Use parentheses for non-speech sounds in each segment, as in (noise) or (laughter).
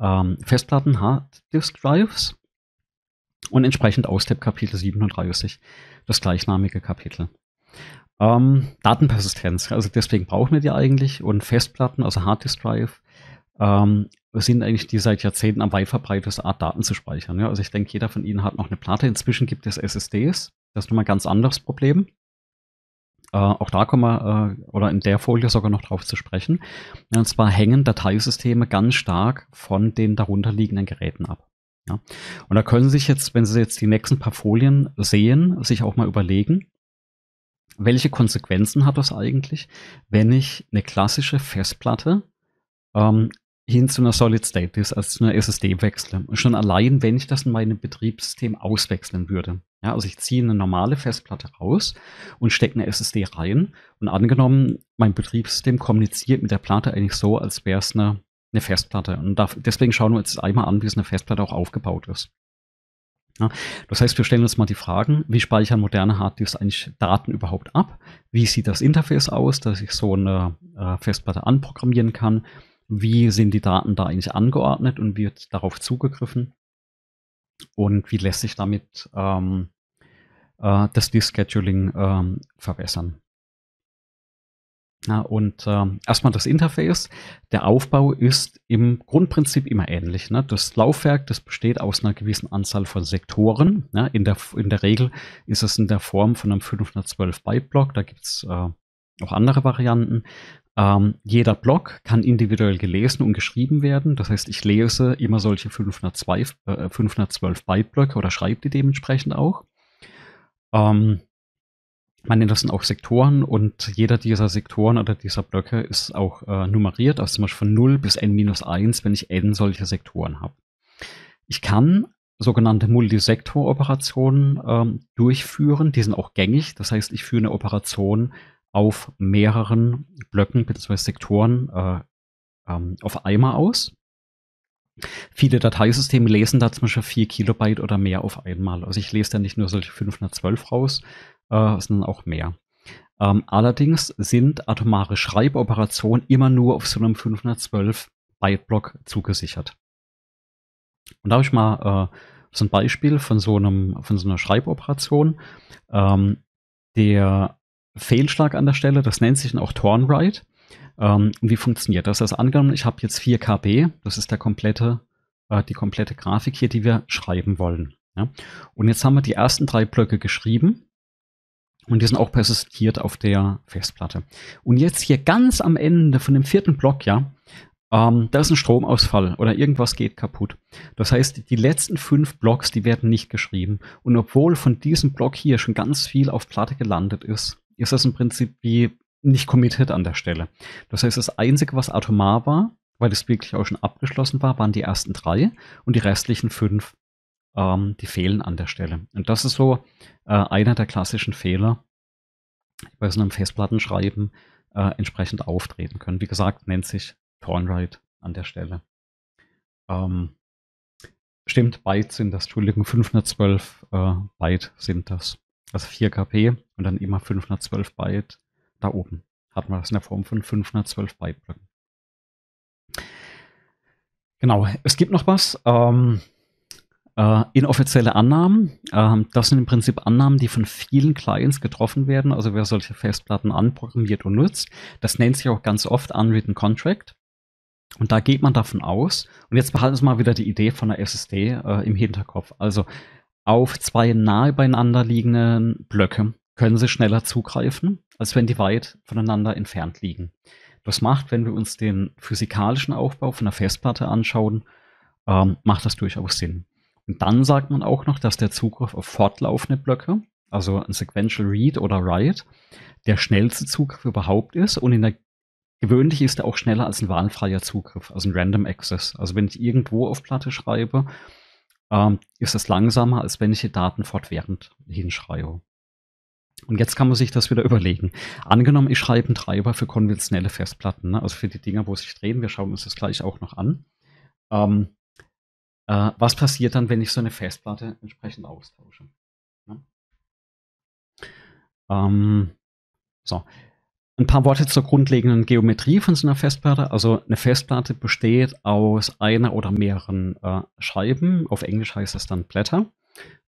ähm, Festplatten Harddisk Drives und entsprechend aus Kapitel 37, das gleichnamige Kapitel. Ähm, Datenpersistenz, also deswegen brauchen wir die eigentlich und Festplatten, also Harddisk Drive, ähm, sind eigentlich die seit Jahrzehnten am weit verbreiteteste Art, Daten zu speichern. Ja? Also ich denke, jeder von Ihnen hat noch eine Platte. Inzwischen gibt es SSDs, das ist nochmal ein ganz anderes Problem. Äh, auch da kommen wir, äh, oder in der Folie sogar noch drauf zu sprechen. Und zwar hängen Dateisysteme ganz stark von den darunterliegenden Geräten ab. Ja? Und da können Sie sich jetzt, wenn Sie jetzt die nächsten paar Folien sehen, sich auch mal überlegen, welche Konsequenzen hat das eigentlich, wenn ich eine klassische Festplatte ähm, hin zu einer Solid State also zu einer SSD wechsle? Schon allein, wenn ich das in meinem Betriebssystem auswechseln würde. Ja, also ich ziehe eine normale Festplatte raus und stecke eine SSD rein. Und angenommen, mein Betriebssystem kommuniziert mit der Platte eigentlich so, als wäre es eine, eine Festplatte. Und da, deswegen schauen wir uns einmal an, wie so eine Festplatte auch aufgebaut ist. Ja, das heißt, wir stellen uns mal die Fragen, wie speichern moderne Harddisks eigentlich Daten überhaupt ab? Wie sieht das Interface aus, dass ich so eine äh, Festplatte anprogrammieren kann? Wie sind die Daten da eigentlich angeordnet und wird darauf zugegriffen? und wie lässt sich damit ähm, äh, dass wir Scheduling ähm, verbessern. Ja, und äh, erstmal das Interface. Der Aufbau ist im Grundprinzip immer ähnlich. Ne? Das Laufwerk, das besteht aus einer gewissen Anzahl von Sektoren. Ne? In, der, in der Regel ist es in der Form von einem 512-Byte-Block. Da gibt es äh, auch andere Varianten. Ähm, jeder Block kann individuell gelesen und geschrieben werden. Das heißt, ich lese immer solche äh, 512 Byte-Blöcke oder schreibe die dementsprechend auch. Ähm, man nennt das dann auch Sektoren und jeder dieser Sektoren oder dieser Blöcke ist auch äh, nummeriert, also zum Beispiel von 0 bis n-1, minus wenn ich n solche Sektoren habe. Ich kann sogenannte Multisektor-Operationen ähm, durchführen, die sind auch gängig, das heißt, ich führe eine Operation auf mehreren Blöcken bzw. Sektoren äh, ähm, auf einmal aus. Viele Dateisysteme lesen da zum Beispiel 4 Kilobyte oder mehr auf einmal. Also ich lese da nicht nur solche 512 raus, äh, sondern auch mehr. Ähm, allerdings sind atomare Schreiboperationen immer nur auf so einem 512 Byte-Block zugesichert. Und da habe ich mal äh, so ein Beispiel von so, einem, von so einer Schreiboperation. Ähm, der Fehlschlag an der Stelle, das nennt sich dann auch Tornwrite. Ähm, wie funktioniert das? Also angenommen, ich habe jetzt 4 KB, das ist der komplette, äh, die komplette Grafik hier, die wir schreiben wollen. Ja? Und jetzt haben wir die ersten drei Blöcke geschrieben und die sind auch persistiert auf der Festplatte. Und jetzt hier ganz am Ende von dem vierten Block, ja, ähm, da ist ein Stromausfall oder irgendwas geht kaputt. Das heißt, die letzten fünf Blocks, die werden nicht geschrieben. Und obwohl von diesem Block hier schon ganz viel auf Platte gelandet ist, ist das im Prinzip wie nicht committed an der Stelle. Das heißt, das Einzige, was atomar war, weil es wirklich auch schon abgeschlossen war, waren die ersten drei und die restlichen fünf, ähm, die fehlen an der Stelle. Und das ist so äh, einer der klassischen Fehler, die bei so einem Festplattenschreiben äh, entsprechend auftreten können. Wie gesagt, nennt sich Thornwright an der Stelle. Ähm, stimmt, Byte sind das, Entschuldigung, 512 äh, Byte sind das. Also 4 KP und dann immer 512 Byte da oben hat man das in der Form von 512 Bybrücken. Genau, es gibt noch was. Ähm, äh, inoffizielle Annahmen. Ähm, das sind im Prinzip Annahmen, die von vielen Clients getroffen werden. Also wer solche Festplatten anprogrammiert und nutzt. Das nennt sich auch ganz oft Unwritten Contract. Und da geht man davon aus. Und jetzt behalten wir mal wieder die Idee von der SSD äh, im Hinterkopf. Also auf zwei nahe beieinander liegenden Blöcke können sie schneller zugreifen, als wenn die weit voneinander entfernt liegen. Das macht, wenn wir uns den physikalischen Aufbau von der Festplatte anschauen, ähm, macht das durchaus Sinn. Und dann sagt man auch noch, dass der Zugriff auf fortlaufende Blöcke, also ein Sequential Read oder Write, der schnellste Zugriff überhaupt ist und in der gewöhnlich ist er auch schneller als ein wahlfreier Zugriff, also ein Random Access. Also wenn ich irgendwo auf Platte schreibe, ähm, ist es langsamer, als wenn ich die Daten fortwährend hinschreibe. Und jetzt kann man sich das wieder überlegen. Angenommen, ich schreibe einen Treiber für konventionelle Festplatten, ne? also für die Dinger, wo sich drehen. Wir schauen uns das gleich auch noch an. Ähm, äh, was passiert dann, wenn ich so eine Festplatte entsprechend austausche? Ne? Ähm, so, ein paar Worte zur grundlegenden Geometrie von so einer Festplatte. Also eine Festplatte besteht aus einer oder mehreren äh, Scheiben. Auf Englisch heißt das dann Blätter.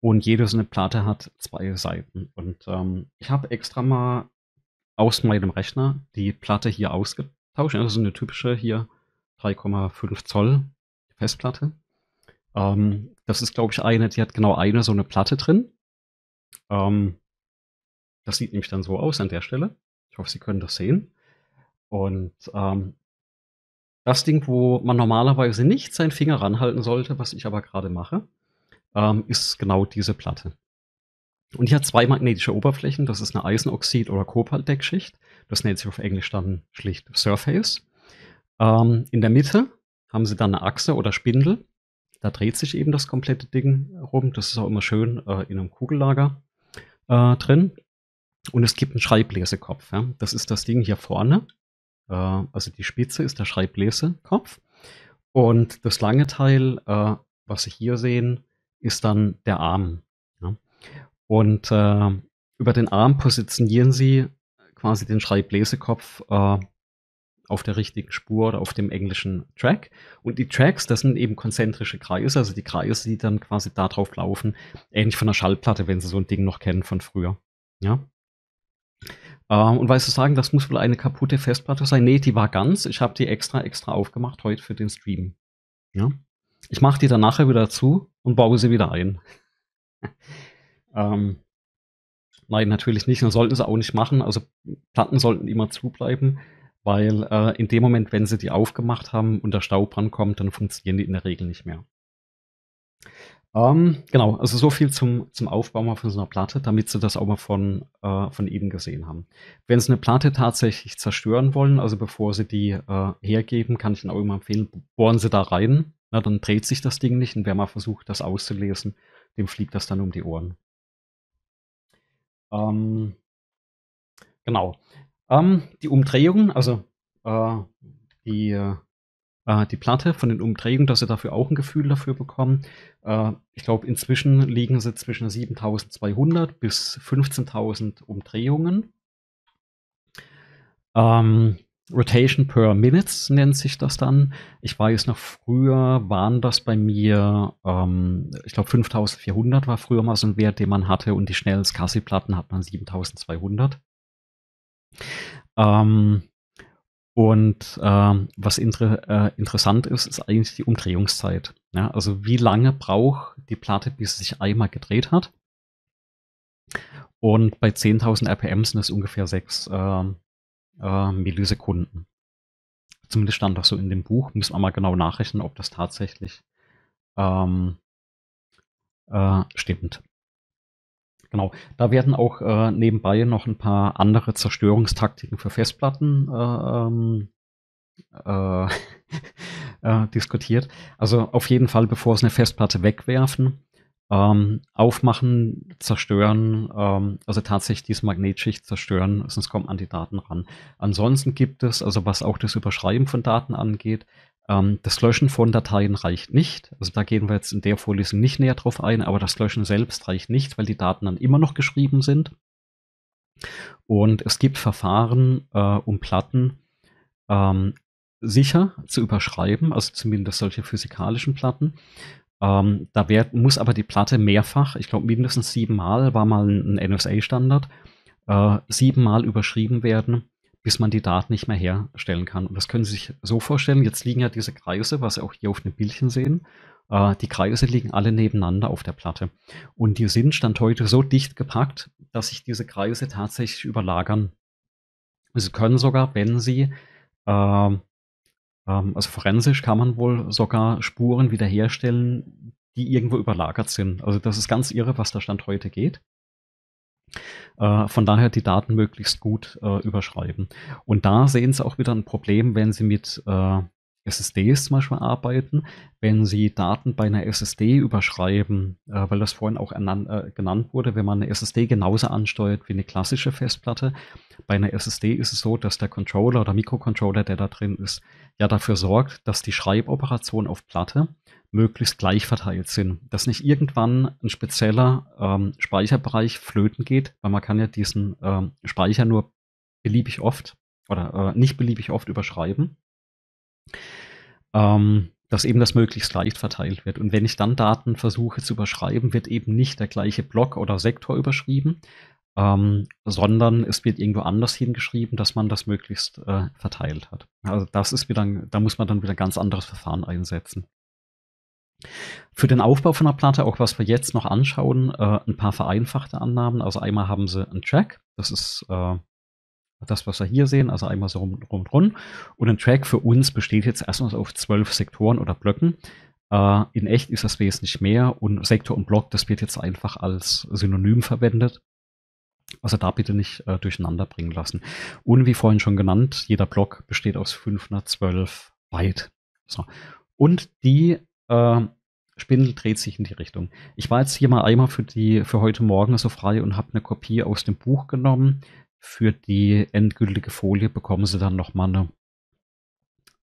Und jede so eine Platte hat zwei Seiten. Und ähm, ich habe extra mal aus meinem Rechner die Platte hier ausgetauscht. Also ist eine typische hier 3,5 Zoll Festplatte. Ähm, das ist, glaube ich, eine, die hat genau eine so eine Platte drin. Ähm, das sieht nämlich dann so aus an der Stelle hoffe, Sie können das sehen. Und ähm, das Ding, wo man normalerweise nicht seinen Finger ranhalten sollte, was ich aber gerade mache, ähm, ist genau diese Platte. Und die hat zwei magnetische Oberflächen. Das ist eine Eisenoxid- oder Kobaltdeckschicht. Das nennt sich auf Englisch dann schlicht Surface. Ähm, in der Mitte haben sie dann eine Achse oder Spindel. Da dreht sich eben das komplette Ding rum. Das ist auch immer schön äh, in einem Kugellager äh, drin. Und es gibt einen Schreiblesekopf. Ja? Das ist das Ding hier vorne. Äh, also die Spitze ist der Schreiblesekopf. Und das lange Teil, äh, was Sie hier sehen, ist dann der Arm. Ja? Und äh, über den Arm positionieren Sie quasi den Schreiblesekopf äh, auf der richtigen Spur oder auf dem englischen Track. Und die Tracks, das sind eben konzentrische Kreise, also die Kreise, die dann quasi darauf laufen, ähnlich von der Schallplatte, wenn Sie so ein Ding noch kennen von früher. Ja. Ähm, und weil Sie sagen, das muss wohl eine kaputte Festplatte sein. Nee, die war ganz. Ich habe die extra, extra aufgemacht heute für den Stream. Ja? Ich mache die dann nachher wieder zu und baue sie wieder ein. (laughs) ähm, nein, natürlich nicht. Das sollten sie auch nicht machen. Also Platten sollten immer zubleiben, weil äh, in dem Moment, wenn sie die aufgemacht haben und der Staub rankommt, dann funktionieren die in der Regel nicht mehr. Ähm, genau, also so viel zum, zum Aufbau mal von so einer Platte, damit Sie das auch mal von, äh, von eben gesehen haben. Wenn Sie eine Platte tatsächlich zerstören wollen, also bevor Sie die äh, hergeben, kann ich Ihnen auch immer empfehlen, bohren Sie da rein, na, dann dreht sich das Ding nicht und wer mal versucht, das auszulesen, dem fliegt das dann um die Ohren. Ähm, genau. Ähm, die Umdrehungen, also äh, die äh, äh, die Platte von den Umdrehungen, dass sie dafür auch ein Gefühl dafür bekommen. Äh, ich glaube, inzwischen liegen sie zwischen 7200 bis 15.000 Umdrehungen. Ähm, Rotation per Minutes nennt sich das dann. Ich weiß noch, früher waren das bei mir, ähm, ich glaube 5400 war früher mal so ein Wert, den man hatte und die schnellsten Kassi-Platten hat man 7200. Ähm, und äh, was inter, äh, interessant ist, ist eigentlich die Umdrehungszeit. Ja, also wie lange braucht die Platte, bis sie sich einmal gedreht hat. Und bei 10.000 RPM sind es ungefähr 6 ähm, äh, Millisekunden. Zumindest stand das so in dem Buch. Müssen wir mal genau nachrechnen, ob das tatsächlich ähm, äh, stimmt. Genau, da werden auch äh, nebenbei noch ein paar andere Zerstörungstaktiken für Festplatten äh, ähm, äh, (laughs) äh, diskutiert. Also auf jeden Fall, bevor sie eine Festplatte wegwerfen, ähm, aufmachen, zerstören, ähm, also tatsächlich diese Magnetschicht zerstören, sonst kommen an die Daten ran. Ansonsten gibt es, also was auch das Überschreiben von Daten angeht, ähm, das Löschen von Dateien reicht nicht. Also da gehen wir jetzt in der Vorlesung nicht näher drauf ein, aber das Löschen selbst reicht nicht, weil die Daten dann immer noch geschrieben sind. Und es gibt Verfahren, äh, um Platten ähm, sicher zu überschreiben, also zumindest solche physikalischen Platten. Ähm, da wär, muss aber die Platte mehrfach, ich glaube mindestens siebenmal, war mal ein, NSA-Standard, äh, siebenmal überschrieben werden, bis man die Daten nicht mehr herstellen kann. Und das können Sie sich so vorstellen, jetzt liegen ja diese Kreise, was Sie auch hier auf dem Bildchen sehen, äh, die Kreise liegen alle nebeneinander auf der Platte. Und die sind Stand heute so dicht gepackt, dass sich diese Kreise tatsächlich überlagern. Sie können sogar, wenn Sie äh, ähm, also forensisch kann man wohl sogar Spuren wiederherstellen, die irgendwo überlagert sind. Also das ist ganz irre, was da Stand heute geht. Äh, von daher die Daten möglichst gut äh, überschreiben. Und da sehen Sie auch wieder ein Problem, wenn Sie mit äh, SSDs zum Beispiel arbeiten, wenn sie Daten bei einer SSD überschreiben, äh, weil das vorhin auch äh, genannt wurde, wenn man eine SSD genauso ansteuert wie eine klassische Festplatte. Bei einer SSD ist es so, dass der Controller oder Mikrocontroller, der da drin ist, ja dafür sorgt, dass die Schreiboperationen auf Platte möglichst gleich verteilt sind, dass nicht irgendwann ein spezieller ähm, Speicherbereich flöten geht, weil man kann ja diesen ähm, Speicher nur beliebig oft oder äh, nicht beliebig oft überschreiben ähm, dass eben das möglichst leicht verteilt wird. Und wenn ich dann Daten versuche zu überschreiben, wird eben nicht der gleiche Block oder Sektor überschrieben, ähm, sondern es wird irgendwo anders hingeschrieben, dass man das möglichst äh, verteilt hat. Also das ist wieder, da muss man dann wieder ein ganz anderes Verfahren einsetzen. Für den Aufbau von einer Platte, auch was wir jetzt noch anschauen, äh, ein paar vereinfachte Annahmen. Also einmal haben sie einen Track, das ist äh, das, was wir hier sehen, also einmal so rum, rum, rum. Und ein Track für uns besteht jetzt erstmal auf zwölf Sektoren oder Blöcken. Äh, in echt ist das wesentlich mehr und Sektor und Block, das wird jetzt einfach als Synonym verwendet. Also da bitte nicht äh, durcheinander bringen lassen. Und wie vorhin schon genannt, jeder Block besteht aus 512 Byte. So. Und die äh, Spindel dreht sich in die Richtung. Ich war jetzt hier mal einmal für, die, für heute Morgen so frei und habe eine Kopie aus dem Buch genommen für die endgültige Folie bekommen sie dann nochmal eine,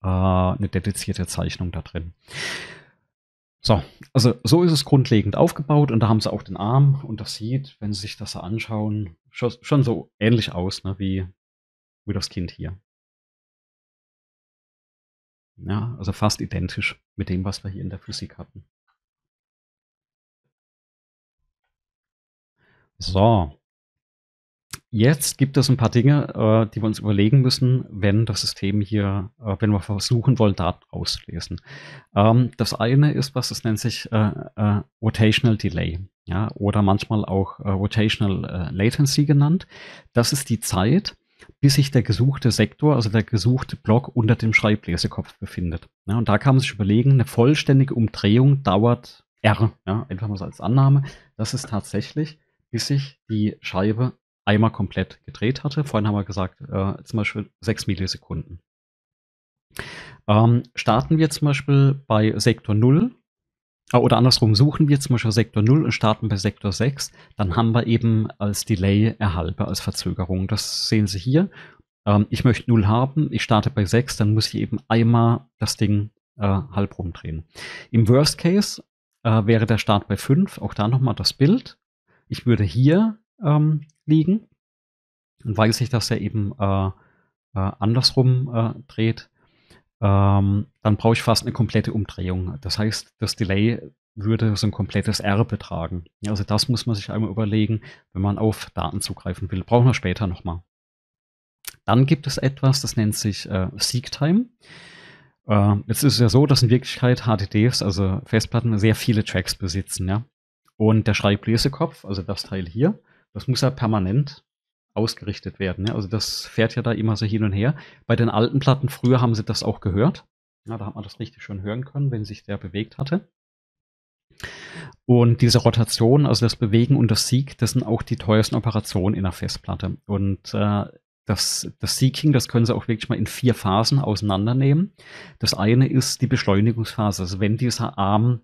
äh, eine dedizierte Zeichnung da drin. So, also so ist es grundlegend aufgebaut und da haben sie auch den Arm und das sieht, wenn sie sich das anschauen, schon, schon so ähnlich aus, ne, wie, wie das Kind hier. Ja, also fast identisch mit dem, was wir hier in der Physik hatten. So, Jetzt gibt es ein paar Dinge, äh, die wir uns überlegen müssen, wenn das System hier, äh, wenn wir versuchen wollen, Daten auszulesen. Ähm, das eine ist was, das nennt sich äh, Rotational Delay ja, oder manchmal auch Rotational Latency genannt. Das ist die Zeit, bis sich der gesuchte Sektor, also der gesuchte Block unter dem Schreiblesekopf befindet. Ja, und da kann man sich überlegen, eine vollständige Umdrehung dauert R, ja, einfach mal so als Annahme. Das ist tatsächlich bis sich die Scheibe einmal komplett gedreht hatte. Vorhin haben wir gesagt, äh, zum Beispiel 6 Millisekunden. Ähm, starten wir zum Beispiel bei Sektor 0 äh, oder andersrum suchen wir zum Beispiel Sektor 0 und starten bei Sektor 6, dann haben wir eben als Delay erhalbe, als Verzögerung. Das sehen Sie hier. Ähm, ich möchte 0 haben, ich starte bei 6, dann muss ich eben einmal das Ding äh, halb rumdrehen. Im Worst Case äh, wäre der Start bei 5, auch da nochmal das Bild. Ich würde hier ähm, liegen. Und weiß ich, dass er eben äh, äh, andersrum äh, dreht, ähm, dann brauche ich fast eine komplette Umdrehung. Das heißt, das Delay würde so ein komplettes R betragen. Also das muss man sich einmal überlegen, wenn man auf Daten zugreifen will. Brauchen wir später nochmal. Dann gibt es etwas, das nennt sich äh, Seek Time. Äh, jetzt ist es ja so, dass in Wirklichkeit HDDs, also Festplatten, sehr viele Tracks besitzen. Ja? Und der Schreiblesekopf, also das Teil hier, das muss ja permanent ausgerichtet werden. Ja? Also das fährt ja da immer so hin und her. Bei den alten Platten früher haben sie das auch gehört. Ja, da hat man das richtig schön hören können, wenn sich der bewegt hatte. Und diese Rotation, also das Bewegen und das Sieg, das sind auch die teuersten Operationen in der Festplatte. Und äh, das, das Seeking, das können Sie auch wirklich mal in vier Phasen auseinandernehmen. Das eine ist die Beschleunigungsphase, also wenn dieser Arm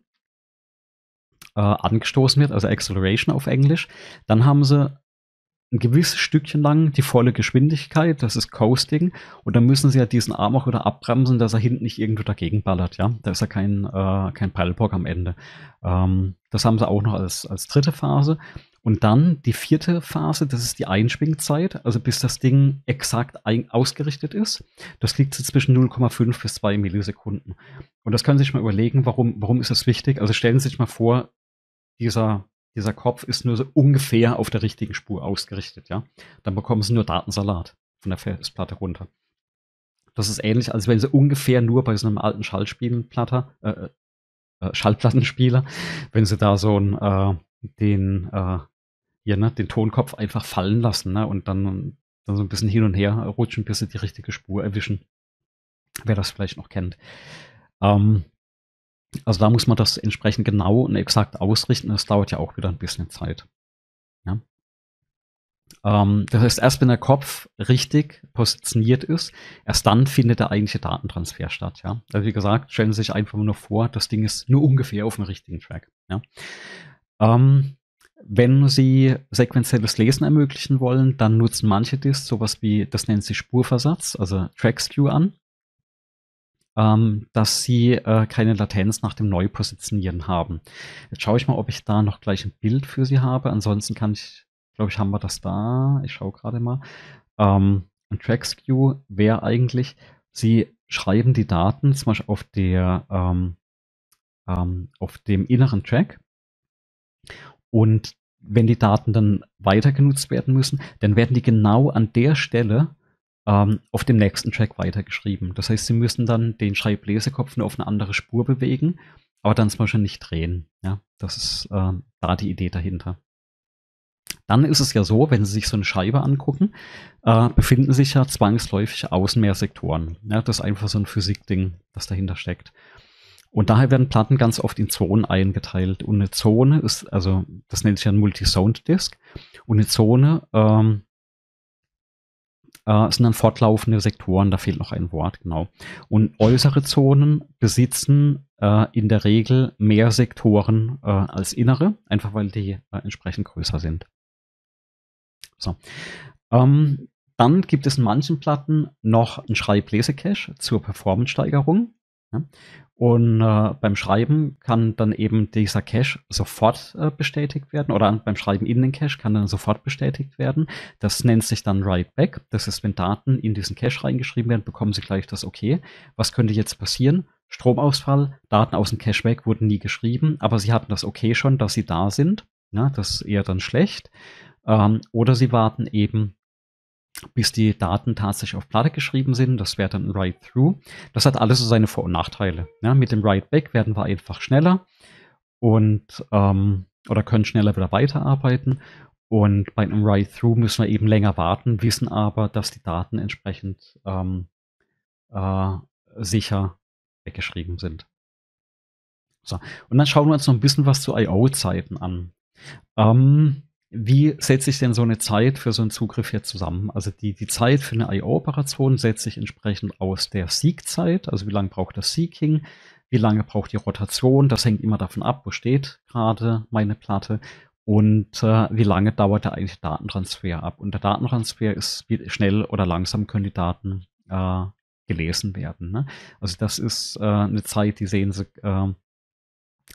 äh, angestoßen wird, also Acceleration auf Englisch, dann haben sie ein gewisses Stückchen lang die volle Geschwindigkeit, das ist Coasting, und dann müssen sie ja diesen Arm auch wieder abbremsen, dass er hinten nicht irgendwo dagegen ballert, ja. Da ist ja kein, äh, kein Peilbock am Ende. Ähm, das haben sie auch noch als, als dritte Phase. Und dann die vierte Phase, das ist die Einschwingzeit, also bis das Ding exakt ein, ausgerichtet ist. Das liegt so zwischen 0,5 bis 2 Millisekunden. Und das können Sie sich mal überlegen, warum, warum ist das wichtig? Also stellen Sie sich mal vor, dieser, dieser Kopf ist nur so ungefähr auf der richtigen Spur ausgerichtet, ja. Dann bekommen sie nur Datensalat von der Festplatte runter. Das ist ähnlich, als wenn sie ungefähr nur bei so einem alten äh, äh, äh, Schallplattenspieler, wenn sie da so ein, äh, den, äh, hier, ne, den Tonkopf einfach fallen lassen, ne, und dann, dann so ein bisschen hin und her rutschen, bis sie die richtige Spur erwischen. Wer das vielleicht noch kennt. Ähm, also da muss man das entsprechend genau und exakt ausrichten. Das dauert ja auch wieder ein bisschen Zeit. Ja? Ähm, das heißt, erst wenn der Kopf richtig positioniert ist, erst dann findet der eigentliche Datentransfer statt. Ja? Also wie gesagt, stellen Sie sich einfach nur vor, das Ding ist nur ungefähr auf dem richtigen Track. Ja? Ähm, wenn Sie sequenzielles Lesen ermöglichen wollen, dann nutzen manche Disks sowas wie, das nennt sich Spurversatz, also Track Skew an ähm, dass sie äh, keine Latenz nach dem Neupositionieren haben. Jetzt schaue ich mal, ob ich da noch gleich ein Bild für sie habe. Ansonsten kann ich, glaube ich, haben wir das da. Ich schaue gerade mal. Ähm, ein Trackskew wäre eigentlich, sie schreiben die Daten zum Beispiel auf, der, ähm, ähm auf dem inneren Track und wenn die Daten dann weiter genutzt werden müssen, dann werden die genau an der Stelle, ähm, auf dem nächsten Track weitergeschrieben. Das heißt, sie müssen dann den Schreiblesekopf nur auf eine andere Spur bewegen, aber dann zum Beispiel nicht drehen. Ja, das ist äh, da die Idee dahinter. Dann ist es ja so, wenn Sie sich so eine Scheibe angucken, äh, befinden sich ja zwangsläufig außen mehr Sektoren. Ja, das ist einfach so ein Physikding, das dahinter steckt. Und daher werden Platten ganz oft in Zonen eingeteilt. Und eine Zone ist, also das nennt sich ja ein Multisound-Disc. Und eine Zone ähm, äh, sind dann fortlaufende Sektoren, da fehlt noch ein Wort, genau. Und äußere Zonen besitzen äh, in der Regel mehr Sektoren äh, als innere, einfach weil die äh, entsprechend größer sind. So. Ähm, dann gibt es in manchen Platten noch einen Schreib-Lese-Cache zur Performance-Steigerung. Und äh, beim Schreiben kann dann eben dieser Cache sofort äh, bestätigt werden oder beim Schreiben in den Cache kann dann sofort bestätigt werden. Das nennt sich dann Write Back. Das ist, wenn Daten in diesen Cache reingeschrieben werden, bekommen Sie gleich das Okay. Was könnte jetzt passieren? Stromausfall, Daten aus dem Cache weg wurden nie geschrieben, aber Sie hatten das Okay schon, dass sie da sind. Ja, ne? das ist eher dann schlecht. Ähm, oder Sie warten eben bis die Daten tatsächlich auf Platte geschrieben sind. Das wäre dann ein Write-Through. Das hat alles so seine Vor- und Nachteile. Ja, mit dem Write-Back werden wir einfach schneller und ähm, oder können schneller wieder weiterarbeiten. Und bei einem Write-Through müssen wir eben länger warten, wissen aber, dass die Daten entsprechend ähm, äh, sicher weggeschrieben sind. So. Und dann schauen wir uns noch ein bisschen was zu I.O.-Zeiten an. Ähm, wie setze ich denn so eine Zeit für so einen Zugriff hier zusammen? Also die, die Zeit für eine IO-Operation setze ich entsprechend aus der Seek-Zeit, also wie lange braucht das Seeking, wie lange braucht die Rotation, das hängt immer davon ab, wo steht gerade meine Platte und äh, wie lange dauert der eigentlich Datentransfer ab. Und der Datentransfer ist, wie schnell oder langsam können die Daten äh, gelesen werden. Ne? Also das ist äh, eine Zeit, die sehen Sie ähm,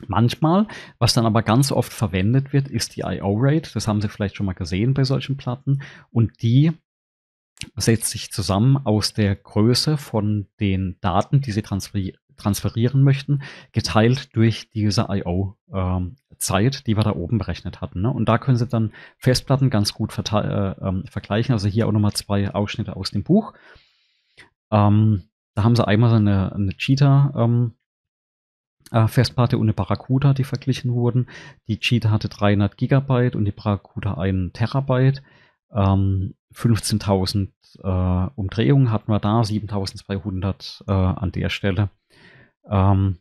Manchmal, was dann aber ganz oft verwendet wird, ist die IO-Rate. Das haben Sie vielleicht schon mal gesehen bei solchen Platten. Und die setzt sich zusammen aus der Größe von den Daten, die Sie transferieren transferieren möchten, geteilt durch diese IO-Zeit, ähm, die wir da oben berechnet hatten. Ne? Und da können Sie dann Festplatten ganz gut äh, ähm, vergleichen. Also hier auch nochmal zwei Ausschnitte aus dem Buch. Ähm, da haben Sie einmal so eine, eine Cheetah ähm, äh, Festplatte und eine Barracuda, die verglichen wurden. Die Cheetah hatte 300 Gigabyte und die Barracuda 1 Terabyte. Ähm, 15.000 äh, Umdrehungen hatten wir da, 7.200 äh, an der Stelle. Ähm,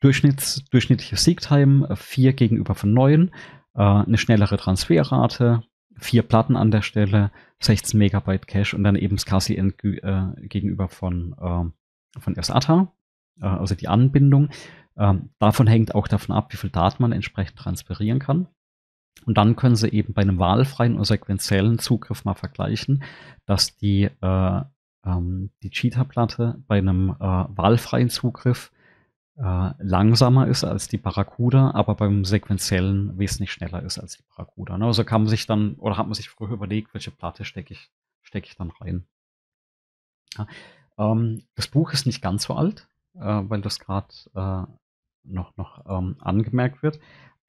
Durchschnitts, durchschnittliche Siegtime 4 äh, gegenüber von 9, äh, eine schnellere Transferrate, 4 Platten an der Stelle, 16 Megabyte Cache und dann eben SCSI äh, gegenüber von, ähm, von SATA, äh, also die Anbindung. Ähm, davon hängt auch davon ab, wie viel Daten man entsprechend transferieren kann. Und dann können Sie eben bei einem wahlfreien oder sequenziellen Zugriff mal vergleichen, dass die, äh, ähm, die Cheetah-Platte bei einem äh, wahlfreien Zugriff äh, langsamer ist als die Barracuda, aber beim sequenziellen wesentlich schneller ist als die Barracuda. Ne? Also kann man sich dann, oder hat man sich früher überlegt, welche Platte stecke ich, stecke ich dann rein. Ja. Ähm, das Buch ist nicht ganz so alt, äh, weil das gerade äh, noch, noch ähm, angemerkt wird.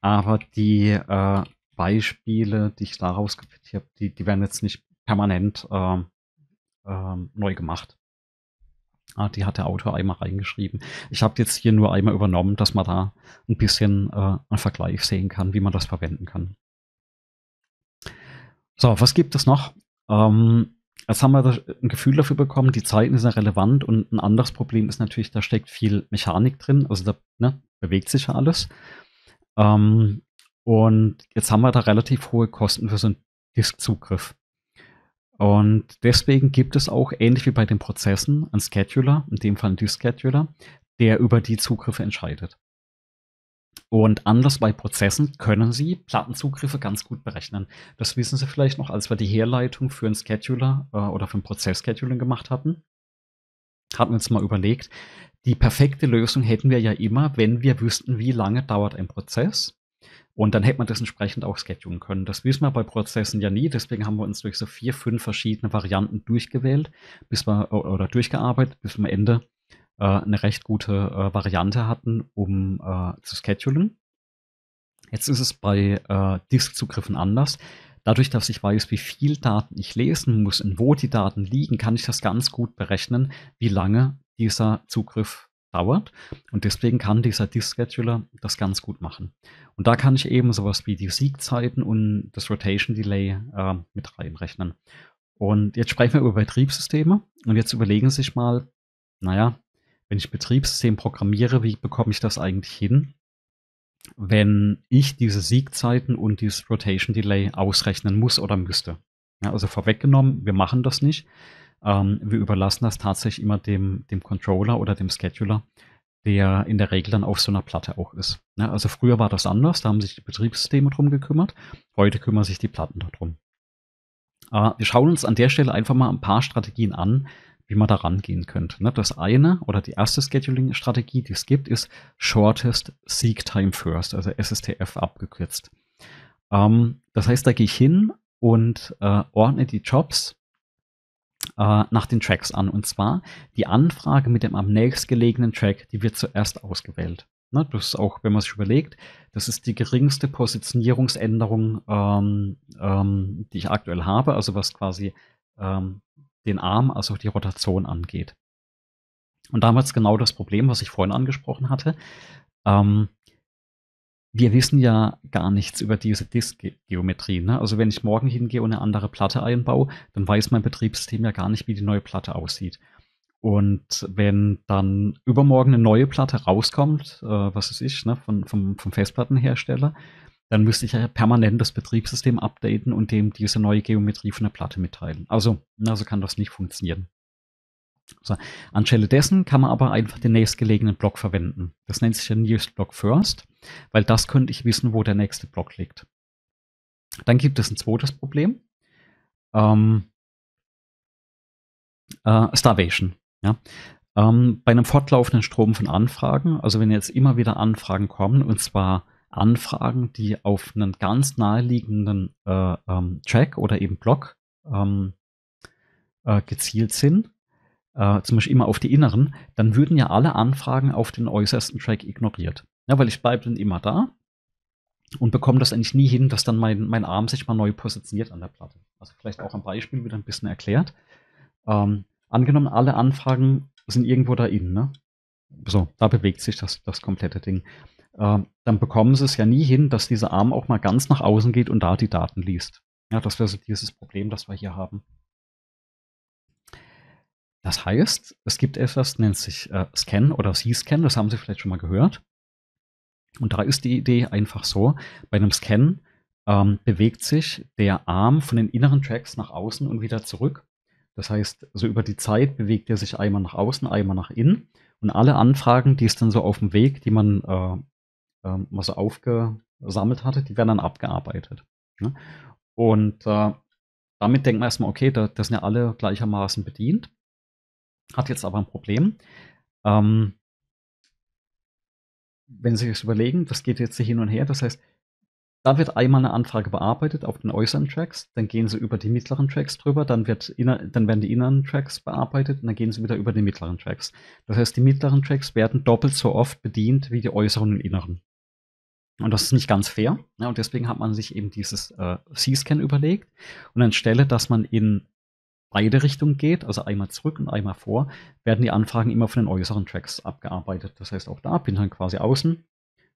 Aber die äh, Beispiele, die ich daraus rausgepickt habe, die, die werden jetzt nicht permanent ähm, ähm, neu gemacht. Ah, die hat der Autor einmal reingeschrieben. Ich habe jetzt hier nur einmal übernommen, dass man da ein bisschen äh, einen Vergleich sehen kann, wie man das verwenden kann. So, was gibt es noch? Ähm, Jetzt haben wir ein Gefühl dafür bekommen, die Zeiten sind relevant und ein anderes Problem ist natürlich, da steckt viel Mechanik drin, also da ne, bewegt sich ja alles. Ähm, und jetzt haben wir da relativ hohe Kosten für so einen Diskzugriff. Und deswegen gibt es auch, ähnlich wie bei den Prozessen, einen Scheduler, in dem Fall einen Disk-Scheduler, der über die Zugriffe entscheidet. Und anders bei Prozessen können Sie Plattenzugriffe ganz gut berechnen. Das wissen Sie vielleicht noch, als wir die Herleitung für einen Scheduler äh, oder für ein Prozessscheduling gemacht hatten. Hatten wir uns mal überlegt, die perfekte Lösung hätten wir ja immer, wenn wir wüssten, wie lange dauert ein Prozess. Und dann hätte man das entsprechend auch schedulen können. Das wissen wir bei Prozessen ja nie. Deswegen haben wir uns durch so vier, fünf verschiedene Varianten durchgewählt bis wir, oder durchgearbeitet, bis wir am Ende äh, eine recht gute äh, Variante hatten, um äh, zu schedulen. Jetzt ist es bei äh, Disk-Zugriffen anders. Dadurch, dass ich weiß, wie viel Daten ich lesen muss und wo die Daten liegen, kann ich das ganz gut berechnen, wie lange dieser Zugriff dauert. Und deswegen kann dieser Disk-Scheduler das ganz gut machen. Und da kann ich eben sowas wie die Siegzeiten und das Rotation-Delay äh, mit reinrechnen. Und jetzt sprechen wir über Betriebssysteme und jetzt überlegen Sie sich mal, naja, wenn ich Betriebssystem programmiere, wie bekomme ich das eigentlich hin? wenn ich diese Siegzeiten und dieses Rotation Delay ausrechnen muss oder müsste. Ja, also vorweggenommen, wir machen das nicht. Ähm, wir überlassen das tatsächlich immer dem, dem Controller oder dem Scheduler, der in der Regel dann auf so einer Platte auch ist. Ja, also früher war das anders, da haben sich die Betriebssysteme drum gekümmert. Heute kümmern sich die Platten darum. Äh, wir schauen uns an der Stelle einfach mal ein paar Strategien an, wie man da rangehen könnte. Ne? Das eine oder die erste Scheduling-Strategie, die es gibt, ist Shortest Seek Time First, also SSTF abgekürzt. Ähm, das heißt, da gehe ich hin und äh, ordne die Jobs äh, nach den Tracks an. Und zwar die Anfrage mit dem am nächstgelegenen Track, die wird zuerst ausgewählt. Ne? Das ist auch, wenn man sich überlegt, das ist die geringste Positionierungsänderung, ähm, ähm, die ich aktuell habe, also was quasi ähm, den Arm als auch die Rotation angeht. Und damals genau das Problem, was ich vorhin angesprochen hatte. Ähm, wir wissen ja gar nichts über diese Diskgeometrie. Ne? Also wenn ich morgen hingehe und eine andere Platte einbaue, dann weiß mein Betriebssystem ja gar nicht, wie die neue Platte aussieht. Und wenn dann übermorgen eine neue Platte rauskommt, äh, was weiß ich, ne, von, vom, vom Festplattenhersteller, dann müsste ich ja permanent das Betriebssystem updaten und dem diese neue Geometrie von der Platte mitteilen. Also, also kann das nicht funktionieren. So. Anstelle dessen kann man aber einfach den nächstgelegenen Block verwenden. Das nennt sich ja Nearest Block First, weil das könnte ich wissen, wo der nächste Block liegt. Dann gibt es ein zweites Problem. Ähm, äh, Starvation. Ja? Ähm, bei einem fortlaufenden Strom von Anfragen, also wenn jetzt immer wieder Anfragen kommen, und zwar Anfragen, die auf einen ganz naheliegenden äh, ähm, Track oder eben Block ähm, äh, gezielt sind, äh, zum Beispiel immer auf die inneren, dann würden ja alle Anfragen auf den äußersten Track ignoriert. Ja, weil ich bleibe dann immer da und bekomme das eigentlich nie hin, dass dann mein, mein Arm sich mal neu positioniert an der Platte. Also vielleicht auch am Beispiel wieder ein bisschen erklärt. Ähm, angenommen, alle Anfragen sind irgendwo da innen, ne? So, da bewegt sich das, das komplette Ding. Ähm, dann bekommen sie es ja nie hin, dass dieser Arm auch mal ganz nach außen geht und da die Daten liest. Ja, das wäre so dieses Problem, das wir hier haben. Das heißt, es gibt etwas, nennt sich äh, Scan oder C-Scan, das haben Sie vielleicht schon mal gehört. Und da ist die Idee einfach so, bei einem Scan ähm, bewegt sich der Arm von den inneren Tracks nach außen und wieder zurück. Das heißt, so über die Zeit bewegt er sich einmal nach außen, einmal nach innen. Und alle Anfragen, die es dann so auf dem Weg, die man äh, ähm, was er aufgesammelt hatte, die werden dann abgearbeitet. Ne? Und äh, damit denkt man erstmal, okay, da, das sind ja alle gleichermaßen bedient, hat jetzt aber ein Problem. Ähm, wenn Sie sich das überlegen, das geht jetzt hier hin und her, das heißt, da wird einmal eine Anfrage bearbeitet auf den äußeren Tracks, dann gehen sie über die mittleren Tracks drüber, dann, wird inner, dann werden die inneren Tracks bearbeitet und dann gehen sie wieder über die mittleren Tracks. Das heißt, die mittleren Tracks werden doppelt so oft bedient wie die äußeren und inneren. Und das ist nicht ganz fair. Ne? Und deswegen hat man sich eben dieses äh, C-Scan überlegt. Und anstelle, dass man in beide Richtungen geht, also einmal zurück und einmal vor, werden die Anfragen immer von den äußeren Tracks abgearbeitet. Das heißt, auch da bin ich dann quasi außen,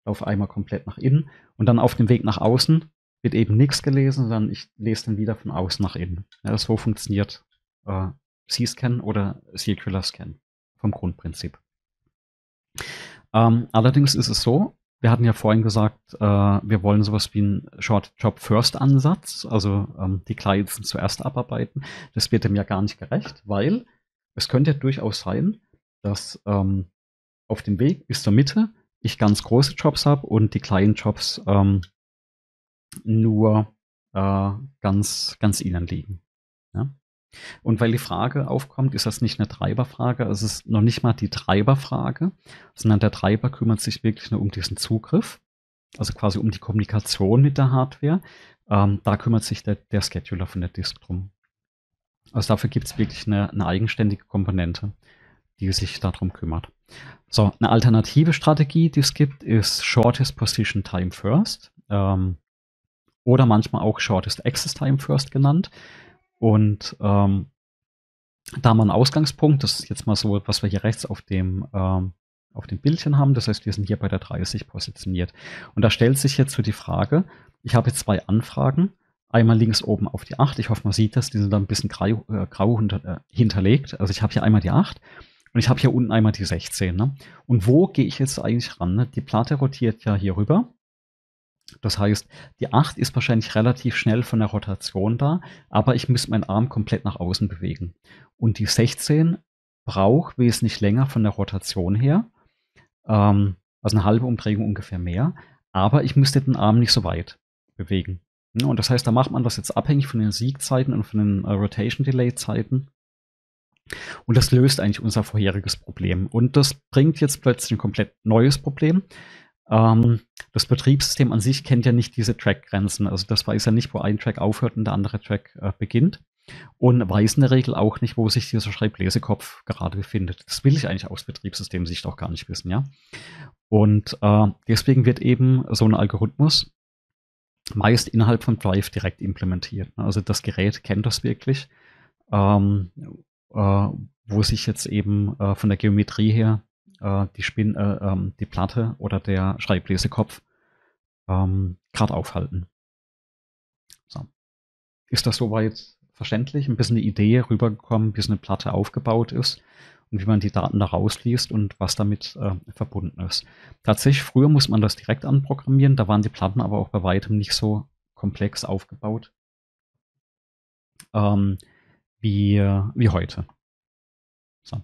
laufe einmal komplett nach innen und dann auf dem Weg nach außen wird eben nichts gelesen, sondern ich lese dann wieder von außen nach innen. Ja, so funktioniert äh, C-Scan oder Circular Scan vom Grundprinzip. Ähm, allerdings ist es so, wir hatten ja vorhin gesagt, äh, wir wollen sowas wie einen Short-Job-First-Ansatz, also ähm, die Clients zuerst abarbeiten. Das wird dem ja gar nicht gerecht, weil es könnte ja durchaus sein, dass ähm, auf dem Weg bis zur Mitte ich ganz große Jobs habe und die kleinen Jobs ähm, nur äh, ganz, ganz innen liegen. Und weil die Frage aufkommt, ist das nicht eine Treiberfrage, also es ist noch nicht mal die Treiberfrage, sondern der Treiber kümmert sich wirklich nur um diesen Zugriff, also quasi um die Kommunikation mit der Hardware. Ähm, da kümmert sich der, der Scheduler von der Disk drum. Also dafür gibt es wirklich eine, eine eigenständige Komponente, die sich darum kümmert. So, eine alternative Strategie, die es gibt, ist Shortest Position Time First ähm, oder manchmal auch Shortest Access Time First genannt. Und ähm, da haben wir einen Ausgangspunkt. Das ist jetzt mal so, was wir hier rechts auf dem, ähm, auf dem Bildchen haben. Das heißt, wir sind hier bei der 30 positioniert. Und da stellt sich jetzt so die Frage, ich habe jetzt zwei Anfragen. Einmal links oben auf die 8. Ich hoffe, man sieht das. Die sind dann ein bisschen grau, äh, grau hinter, äh, hinterlegt. Also ich habe hier einmal die 8 und ich habe hier unten einmal die 16. Ne? Und wo gehe ich jetzt eigentlich ran? Ne? Die Platte rotiert ja hier rüber. Das heißt, die 8 ist wahrscheinlich relativ schnell von der Rotation da, aber ich muss meinen Arm komplett nach außen bewegen. Und die 16 braucht wesentlich länger von der Rotation her, ähm, also eine halbe Umdrehung ungefähr mehr, aber ich müsste den Arm nicht so weit bewegen. Ne, und das heißt, da macht man das jetzt abhängig von den Siegzeiten und von den äh, Rotation Delay Zeiten. Und das löst eigentlich unser vorheriges Problem. Und das bringt jetzt plötzlich ein komplett neues Problem, ähm, das Betriebssystem an sich kennt ja nicht diese Track-Grenzen. Also das weiß ja nicht, wo ein Track aufhört und der andere Track äh, beginnt. Und weiß in der Regel auch nicht, wo sich dieser Schreiblesekopf gerade befindet. Das will ich eigentlich aus Betriebssystemsicht auch gar nicht wissen, ja. Und äh, deswegen wird eben so ein Algorithmus meist innerhalb von Drive direkt implementiert. Ne? Also das Gerät kennt das wirklich, ähm, äh, wo sich jetzt eben äh, von der Geometrie her äh, die, Spin äh, ähm, die Platte oder der Schreiblesekopf ähm, gerade aufhalten. So. Ist das soweit verständlich? Ein bisschen eine Idee rübergekommen, wie so eine Platte aufgebaut ist und wie man die Daten da rausliest und was damit äh, verbunden ist. Tatsächlich, früher muss man das direkt anprogrammieren, da waren die Platten aber auch bei weitem nicht so komplex aufgebaut ähm, wie, äh, wie heute. So.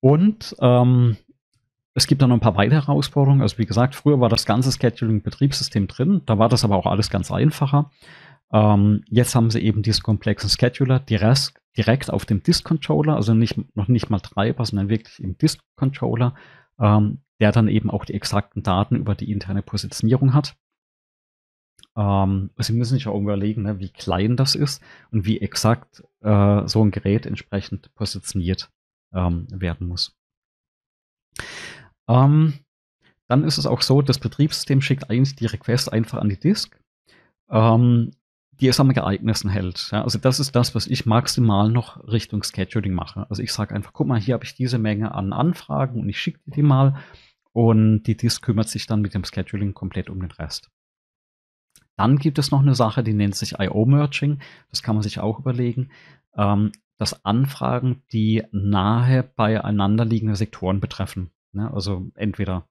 Und ähm, es gibt dann noch ein paar weitere Herausforderungen. Also wie gesagt, früher war das ganze Scheduling-Betriebssystem drin, da war das aber auch alles ganz einfacher. Ähm, jetzt haben sie eben diesen komplexen Scheduler direkt, direkt auf dem Disk-Controller, also nicht, noch nicht mal Treiber, sondern wirklich im Disk-Controller, ähm, der dann eben auch die exakten Daten über die interne Positionierung hat. Ähm, also, sie müssen sich auch überlegen, ne, wie klein das ist und wie exakt äh, so ein Gerät entsprechend positioniert ähm, werden muss. Ähm, dann ist es auch so, das Betriebssystem schickt eigentlich die Request einfach an die Disk, ähm, die es am geeignetsten hält. Ja, also das ist das, was ich maximal noch Richtung Scheduling mache. Also ich sage einfach, guck mal, hier habe ich diese Menge an Anfragen und ich schicke die mal und die Disk kümmert sich dann mit dem Scheduling komplett um den Rest. Dann gibt es noch eine Sache, die nennt sich IO-Merging. Das kann man sich auch überlegen. Ähm, dass Anfragen, die nahe beieinander liegende Sektoren betreffen. Ne? Also entweder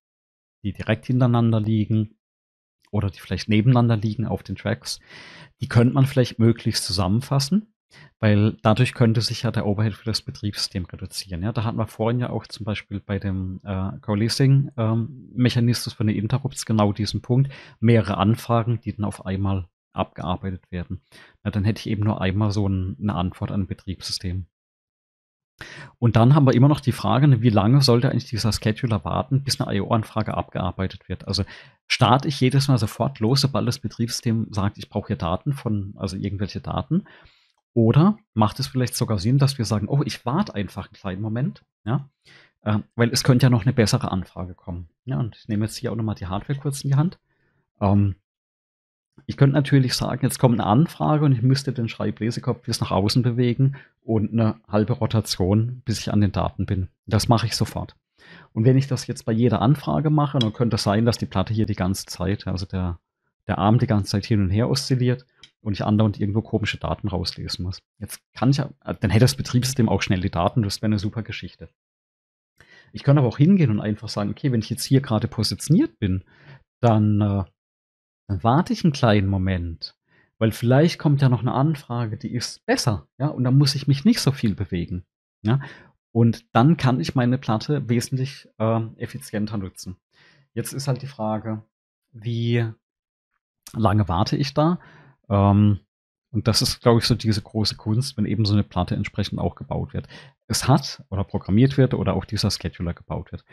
die direkt hintereinander liegen oder die vielleicht nebeneinander liegen auf den Tracks, die könnte man vielleicht möglichst zusammenfassen, weil dadurch könnte sich ja der Overhead für das Betriebssystem reduzieren. Ja? Da hatten wir vorhin ja auch zum Beispiel bei dem äh, co ähm, mechanismus ähm, für eine Interrupts genau diesen Punkt, mehrere Anfragen, die dann auf einmal abgearbeitet werden. Na, dann hätte ich eben nur einmal so ein, eine Antwort an ein Betriebssystem. Und dann haben wir immer noch die Frage, ne, wie lange sollte eigentlich dieser Scheduler warten, bis eine IO-Anfrage abgearbeitet wird? Also starte ich jedes Mal sofort los, sobald das Betriebssystem sagt, ich brauche hier Daten von, also irgendwelche Daten. Oder macht es vielleicht sogar Sinn, dass wir sagen, oh, ich warte einfach einen kleinen Moment, ja, äh, weil es könnte ja noch eine bessere Anfrage kommen. Ja, ne? und ich nehme jetzt hier auch nochmal die Hardware kurz in die Hand. Ähm, ich könnte natürlich sagen, jetzt kommt eine Anfrage und ich müsste den Schreiblesekopf bis nach außen bewegen und eine halbe Rotation, bis ich an den Daten bin. Das mache ich sofort. Und wenn ich das jetzt bei jeder Anfrage mache, dann könnte es sein, dass die Platte hier die ganze Zeit, also der, der Arm die ganze Zeit hin und her oszilliert und ich andauernd irgendwo komische Daten rauslesen muss. Jetzt kann ich, dann hätte das Betriebssystem auch schnell die Daten, das wäre eine super Geschichte. Ich kann aber auch hingehen und einfach sagen, okay, wenn ich jetzt hier gerade positioniert bin, dann äh, warte ich einen kleinen Moment, weil vielleicht kommt ja noch eine Anfrage, die ist besser, ja, und dann muss ich mich nicht so viel bewegen, ja, und dann kann ich meine Platte wesentlich äh, effizienter nutzen. Jetzt ist halt die Frage, wie lange warte ich da? Ähm, und das ist, glaube ich, so diese große Kunst, wenn eben so eine Platte entsprechend auch gebaut wird. Es hat oder programmiert wird oder auch dieser Scheduler gebaut wird.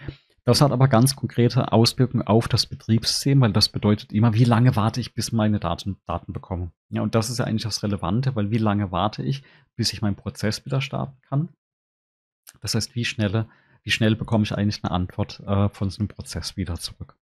Das hat aber ganz konkrete Auswirkungen auf das Betriebssystem, weil das bedeutet immer, wie lange warte ich, bis meine Daten, Daten bekomme. Ja, und das ist ja eigentlich das Relevante, weil wie lange warte ich, bis ich meinen Prozess wieder starten kann? Das heißt, wie schnell, wie schnell bekomme ich eigentlich eine Antwort äh, von so einem Prozess wieder zurück?